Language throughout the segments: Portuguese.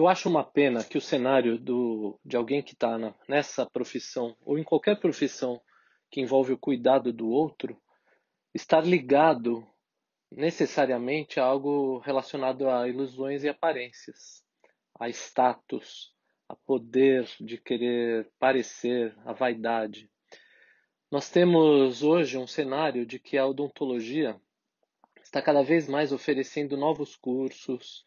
Eu acho uma pena que o cenário do, de alguém que está nessa profissão, ou em qualquer profissão que envolve o cuidado do outro, estar ligado necessariamente a algo relacionado a ilusões e aparências, a status, a poder de querer parecer, a vaidade. Nós temos hoje um cenário de que a odontologia está cada vez mais oferecendo novos cursos,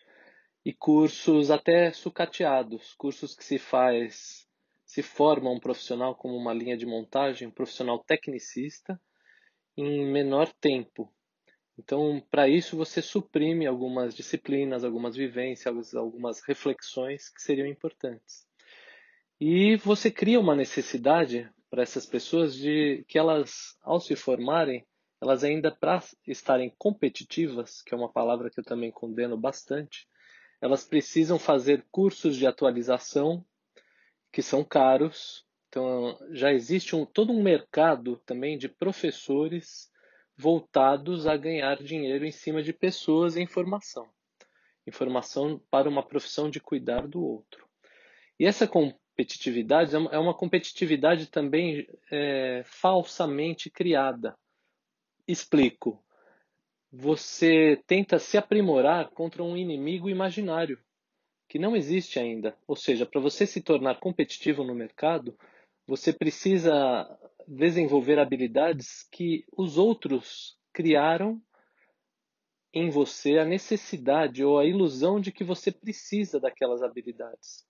e cursos até sucateados, cursos que se faz, se forma um profissional como uma linha de montagem, um profissional tecnicista em menor tempo. Então, para isso você suprime algumas disciplinas, algumas vivências, algumas reflexões que seriam importantes. E você cria uma necessidade para essas pessoas de que elas, ao se formarem, elas ainda para estarem competitivas, que é uma palavra que eu também condeno bastante, elas precisam fazer cursos de atualização que são caros. Então, já existe um, todo um mercado também de professores voltados a ganhar dinheiro em cima de pessoas em formação, Informação para uma profissão de cuidar do outro. E essa competitividade é uma é competitividade também é, falsamente criada. Explico você tenta se aprimorar contra um inimigo imaginário que não existe ainda. Ou seja, para você se tornar competitivo no mercado, você precisa desenvolver habilidades que os outros criaram em você a necessidade ou a ilusão de que você precisa daquelas habilidades.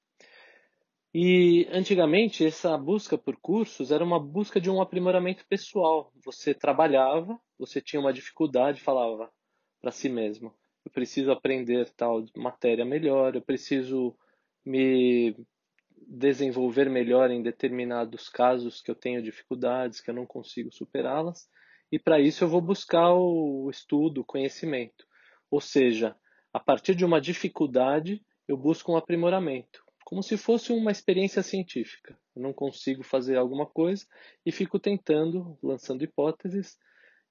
E antigamente essa busca por cursos era uma busca de um aprimoramento pessoal. Você trabalhava, você tinha uma dificuldade, falava para si mesmo: eu preciso aprender tal matéria melhor, eu preciso me desenvolver melhor em determinados casos que eu tenho dificuldades, que eu não consigo superá-las, e para isso eu vou buscar o estudo, o conhecimento. Ou seja, a partir de uma dificuldade, eu busco um aprimoramento como se fosse uma experiência científica. Eu não consigo fazer alguma coisa e fico tentando, lançando hipóteses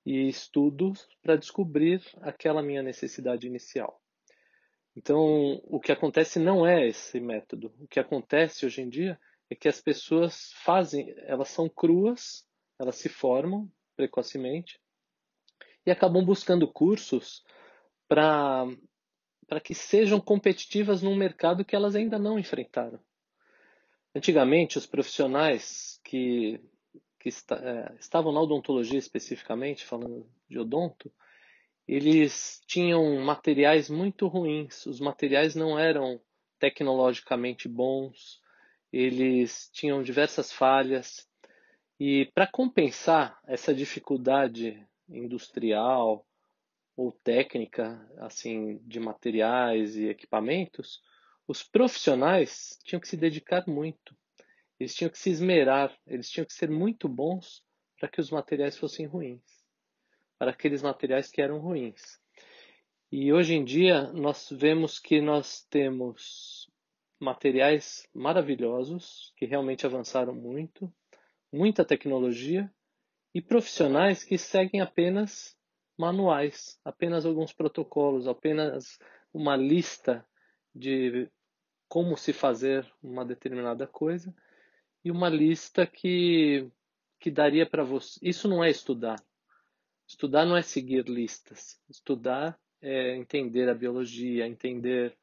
e estudos para descobrir aquela minha necessidade inicial. Então, o que acontece não é esse método. O que acontece hoje em dia é que as pessoas fazem, elas são cruas, elas se formam precocemente e acabam buscando cursos para para que sejam competitivas num mercado que elas ainda não enfrentaram. Antigamente, os profissionais que, que está, é, estavam na odontologia especificamente, falando de odonto, eles tinham materiais muito ruins, os materiais não eram tecnologicamente bons, eles tinham diversas falhas. E para compensar essa dificuldade industrial, ou técnica, assim, de materiais e equipamentos, os profissionais tinham que se dedicar muito. Eles tinham que se esmerar, eles tinham que ser muito bons para que os materiais fossem ruins, para aqueles materiais que eram ruins. E hoje em dia nós vemos que nós temos materiais maravilhosos que realmente avançaram muito, muita tecnologia e profissionais que seguem apenas manuais, apenas alguns protocolos, apenas uma lista de como se fazer uma determinada coisa e uma lista que que daria para você. Isso não é estudar. Estudar não é seguir listas. Estudar é entender a biologia, entender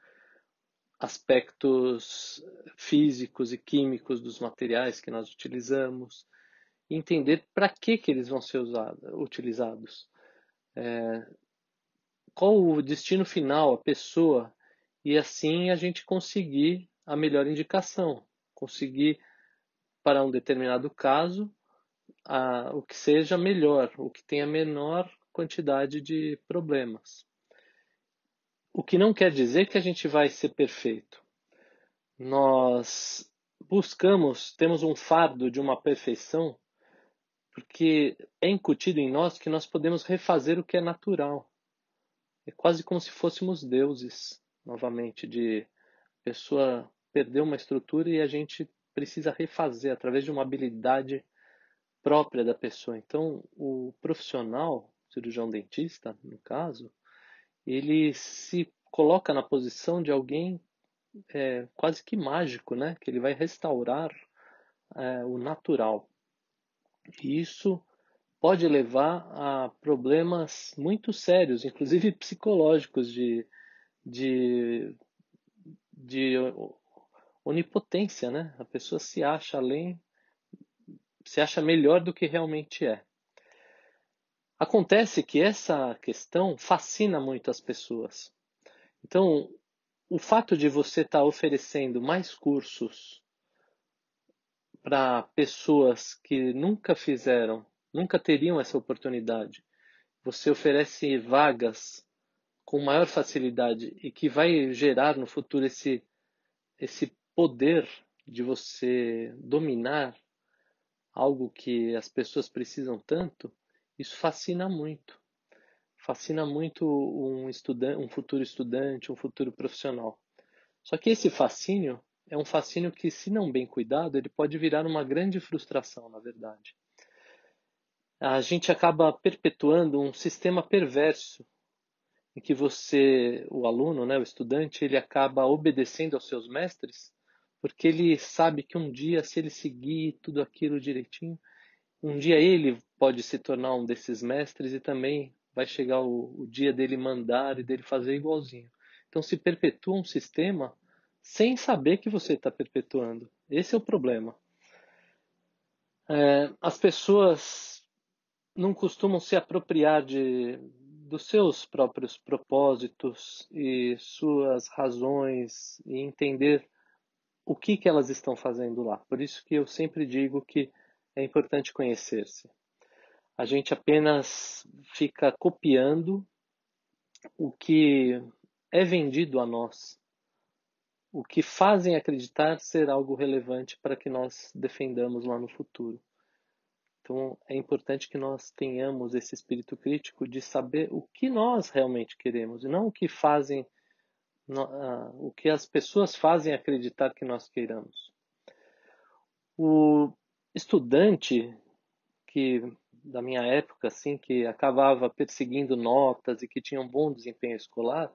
aspectos físicos e químicos dos materiais que nós utilizamos, entender para que, que eles vão ser usados, utilizados é, qual o destino final, a pessoa, e assim a gente conseguir a melhor indicação, conseguir para um determinado caso a, o que seja melhor, o que tenha menor quantidade de problemas. O que não quer dizer que a gente vai ser perfeito. Nós buscamos, temos um fardo de uma perfeição porque é incutido em nós que nós podemos refazer o que é natural. É quase como se fôssemos deuses, novamente, de pessoa perdeu uma estrutura e a gente precisa refazer através de uma habilidade própria da pessoa. Então, o profissional, cirurgião dentista, no caso, ele se coloca na posição de alguém é, quase que mágico, né? Que ele vai restaurar é, o natural. E isso pode levar a problemas muito sérios, inclusive psicológicos, de, de, de onipotência, né? A pessoa se acha além, se acha melhor do que realmente é. Acontece que essa questão fascina muito as pessoas. Então, o fato de você estar oferecendo mais cursos para pessoas que nunca fizeram, nunca teriam essa oportunidade. Você oferece vagas com maior facilidade e que vai gerar no futuro esse, esse poder de você dominar algo que as pessoas precisam tanto, isso fascina muito. Fascina muito um, estudante, um futuro estudante, um futuro profissional. Só que esse fascínio é um fascínio que, se não bem cuidado, ele pode virar uma grande frustração, na verdade. A gente acaba perpetuando um sistema perverso em que você, o aluno, né, o estudante, ele acaba obedecendo aos seus mestres, porque ele sabe que um dia, se ele seguir tudo aquilo direitinho, um dia ele pode se tornar um desses mestres e também vai chegar o, o dia dele mandar e dele fazer igualzinho. Então se perpetua um sistema sem saber que você está perpetuando. Esse é o problema. É, as pessoas não costumam se apropriar de, dos seus próprios propósitos e suas razões e entender o que, que elas estão fazendo lá. Por isso que eu sempre digo que é importante conhecer-se. A gente apenas fica copiando o que é vendido a nós o que fazem acreditar ser algo relevante para que nós defendamos lá no futuro. Então, é importante que nós tenhamos esse espírito crítico de saber o que nós realmente queremos e não o que fazem ah, o que as pessoas fazem acreditar que nós queiramos. O estudante que da minha época assim que acabava perseguindo notas e que tinha um bom desempenho escolar,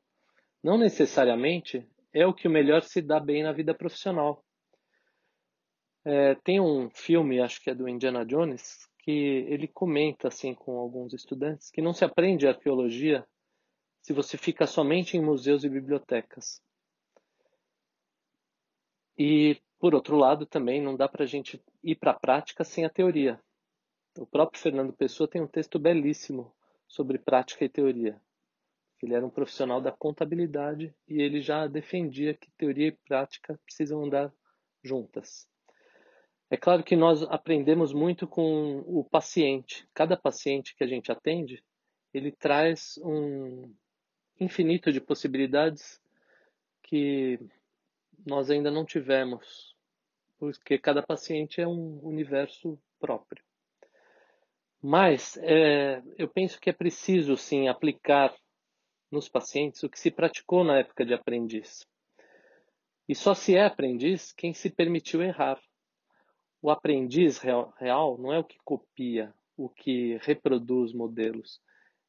não necessariamente é o que o melhor se dá bem na vida profissional. É, tem um filme, acho que é do Indiana Jones, que ele comenta assim com alguns estudantes que não se aprende arqueologia se você fica somente em museus e bibliotecas. E por outro lado, também não dá para a gente ir para a prática sem a teoria. O próprio Fernando Pessoa tem um texto belíssimo sobre prática e teoria. Ele era um profissional da contabilidade e ele já defendia que teoria e prática precisam andar juntas. É claro que nós aprendemos muito com o paciente. Cada paciente que a gente atende, ele traz um infinito de possibilidades que nós ainda não tivemos, porque cada paciente é um universo próprio. Mas é, eu penso que é preciso sim aplicar nos pacientes o que se praticou na época de aprendiz. E só se é aprendiz quem se permitiu errar. O aprendiz real, real não é o que copia, o que reproduz modelos.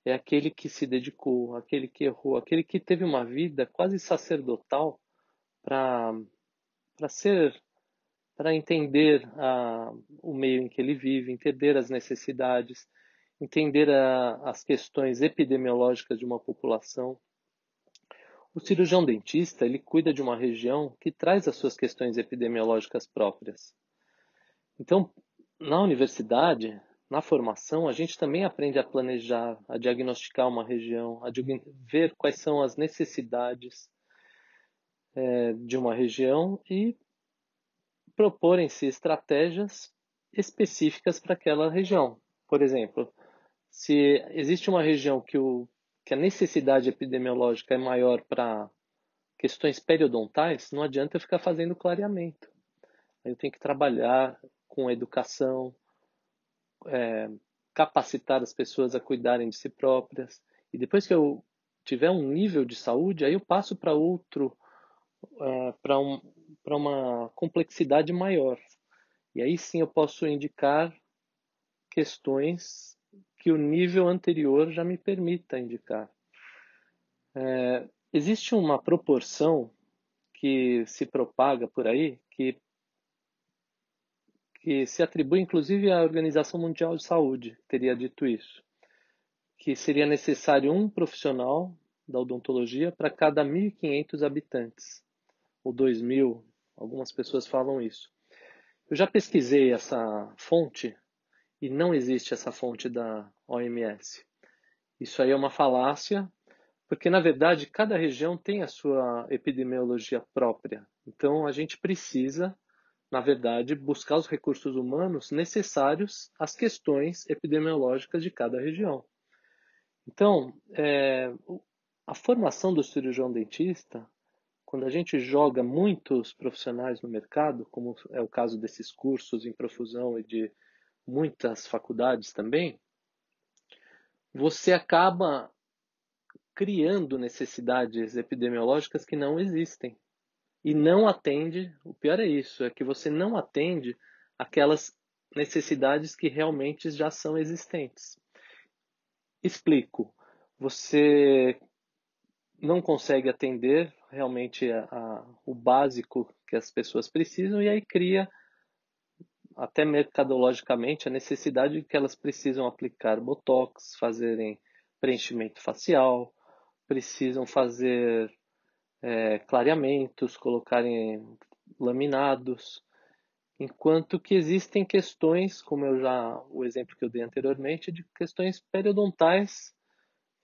É aquele que se dedicou, aquele que errou, aquele que teve uma vida quase sacerdotal para ser para entender a ah, o meio em que ele vive, entender as necessidades, entender a, as questões epidemiológicas de uma população. O cirurgião dentista ele cuida de uma região que traz as suas questões epidemiológicas próprias. Então, na universidade, na formação, a gente também aprende a planejar, a diagnosticar uma região, a ver quais são as necessidades é, de uma região e proporem-se estratégias específicas para aquela região. Por exemplo, se existe uma região que, o, que a necessidade epidemiológica é maior para questões periodontais, não adianta eu ficar fazendo clareamento. Eu tenho que trabalhar com educação, é, capacitar as pessoas a cuidarem de si próprias. E depois que eu tiver um nível de saúde, aí eu passo para outro, é, para um, uma complexidade maior. E aí sim eu posso indicar questões que o nível anterior já me permita indicar. É, existe uma proporção que se propaga por aí que, que se atribui inclusive à Organização Mundial de Saúde, teria dito isso, que seria necessário um profissional da odontologia para cada 1.500 habitantes, ou 2.000, algumas pessoas falam isso. Eu já pesquisei essa fonte e não existe essa fonte da OMS. Isso aí é uma falácia, porque na verdade cada região tem a sua epidemiologia própria. Então a gente precisa, na verdade, buscar os recursos humanos necessários às questões epidemiológicas de cada região. Então, é, a formação do cirurgião dentista, quando a gente joga muitos profissionais no mercado, como é o caso desses cursos em profusão e de muitas faculdades também, você acaba criando necessidades epidemiológicas que não existem. E não atende, o pior é isso, é que você não atende aquelas necessidades que realmente já são existentes. Explico. Você não consegue atender realmente a, a, o básico que as pessoas precisam e aí cria até mercadologicamente, a necessidade de que elas precisam aplicar botox, fazerem preenchimento facial, precisam fazer é, clareamentos, colocarem laminados, enquanto que existem questões, como eu já o exemplo que eu dei anteriormente, de questões periodontais,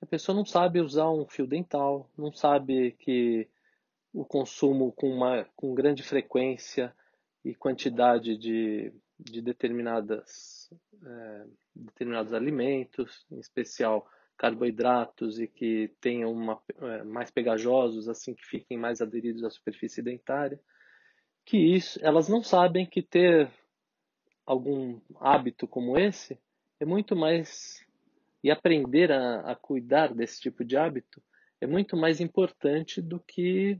a pessoa não sabe usar um fio dental, não sabe que o consumo com, uma, com grande frequência e quantidade de, de determinadas, é, determinados alimentos, em especial carboidratos e que tenham uma, é, mais pegajosos, assim que fiquem mais aderidos à superfície dentária, que isso, elas não sabem que ter algum hábito como esse é muito mais e aprender a, a cuidar desse tipo de hábito é muito mais importante do que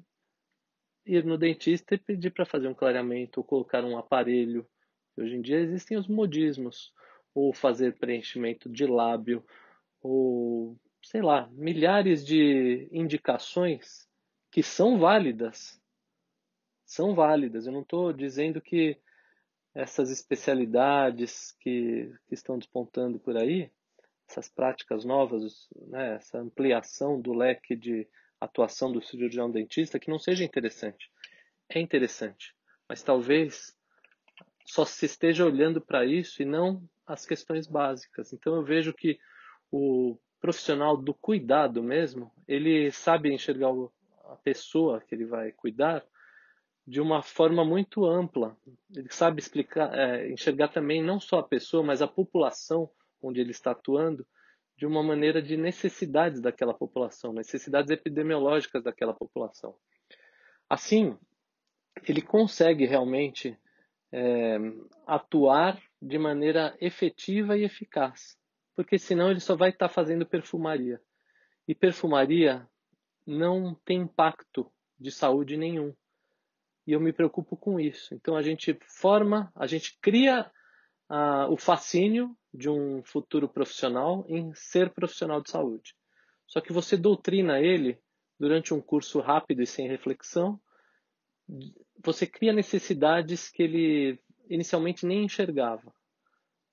ir no dentista e pedir para fazer um clareamento ou colocar um aparelho. Hoje em dia existem os modismos, ou fazer preenchimento de lábio, ou sei lá, milhares de indicações que são válidas. São válidas. Eu não estou dizendo que essas especialidades que, que, estão despontando por aí, essas práticas novas, né, essa ampliação do leque de atuação do cirurgião dentista que não seja interessante. É interessante, mas talvez só se esteja olhando para isso e não as questões básicas. Então eu vejo que o profissional do cuidado mesmo, ele sabe enxergar a pessoa que ele vai cuidar de uma forma muito ampla. Ele sabe explicar, é, enxergar também não só a pessoa, mas a população onde ele está atuando de uma maneira de necessidades daquela população, necessidades epidemiológicas daquela população. Assim, ele consegue realmente é, atuar de maneira efetiva e eficaz, porque senão ele só vai estar tá fazendo perfumaria. E perfumaria não tem impacto de saúde nenhum. E eu me preocupo com isso. Então a gente forma, a gente cria ah, o fascínio de um futuro profissional em ser profissional de saúde. Só que você doutrina ele durante um curso rápido e sem reflexão, você cria necessidades que ele inicialmente nem enxergava.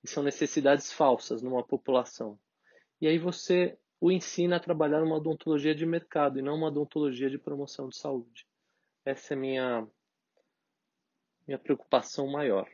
E são necessidades falsas numa população. E aí você o ensina a trabalhar uma odontologia de mercado e não uma odontologia de promoção de saúde. Essa é minha minha preocupação maior.